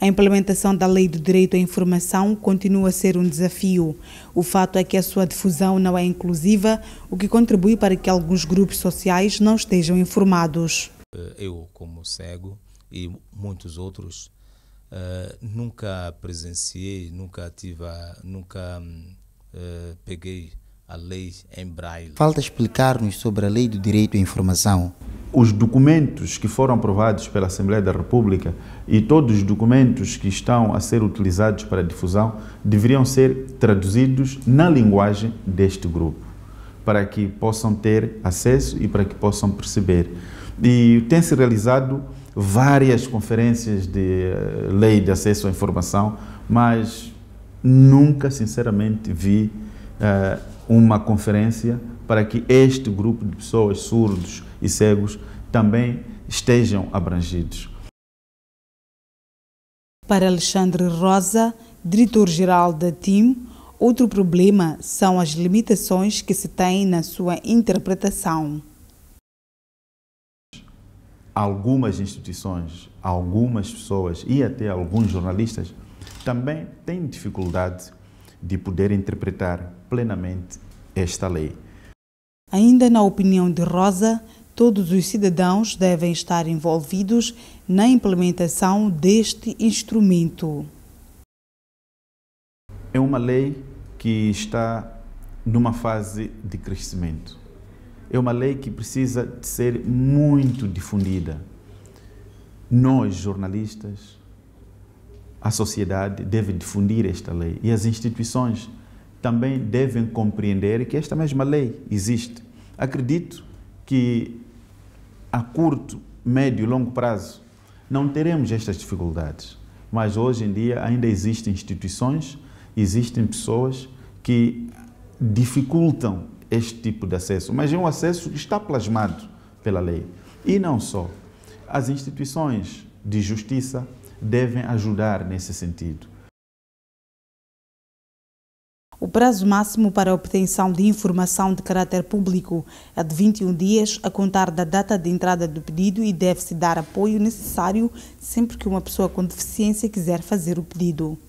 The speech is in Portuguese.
A implementação da Lei do Direito à Informação continua a ser um desafio. O fato é que a sua difusão não é inclusiva, o que contribui para que alguns grupos sociais não estejam informados. Eh, eu, como cego e muitos outros, eh, nunca presenciei, nunca tive, nunca eh, peguei a lei em braille. Falta explicar-nos sobre a Lei do Direito à Informação os documentos que foram aprovados pela Assembleia da República e todos os documentos que estão a ser utilizados para difusão deveriam ser traduzidos na linguagem deste grupo, para que possam ter acesso e para que possam perceber. E tem-se realizado várias conferências de eh, lei de acesso à informação, mas nunca, sinceramente, vi. Uh, uma conferência para que este grupo de pessoas surdos e cegos também estejam abrangidos. Para Alexandre Rosa, diretor-geral da TIM, outro problema são as limitações que se tem na sua interpretação. Algumas instituições, algumas pessoas e até alguns jornalistas também têm dificuldade de poder interpretar plenamente esta lei. Ainda na opinião de Rosa, todos os cidadãos devem estar envolvidos na implementação deste instrumento. É uma lei que está numa fase de crescimento. É uma lei que precisa de ser muito difundida. Nós, jornalistas, a sociedade deve difundir esta lei e as instituições também devem compreender que esta mesma lei existe. Acredito que a curto, médio e longo prazo não teremos estas dificuldades, mas hoje em dia ainda existem instituições, existem pessoas que dificultam este tipo de acesso, mas é um acesso que está plasmado pela lei. E não só. As instituições de justiça, devem ajudar nesse sentido. O prazo máximo para a obtenção de informação de caráter público é de 21 dias a contar da data de entrada do pedido e deve-se dar apoio necessário sempre que uma pessoa com deficiência quiser fazer o pedido.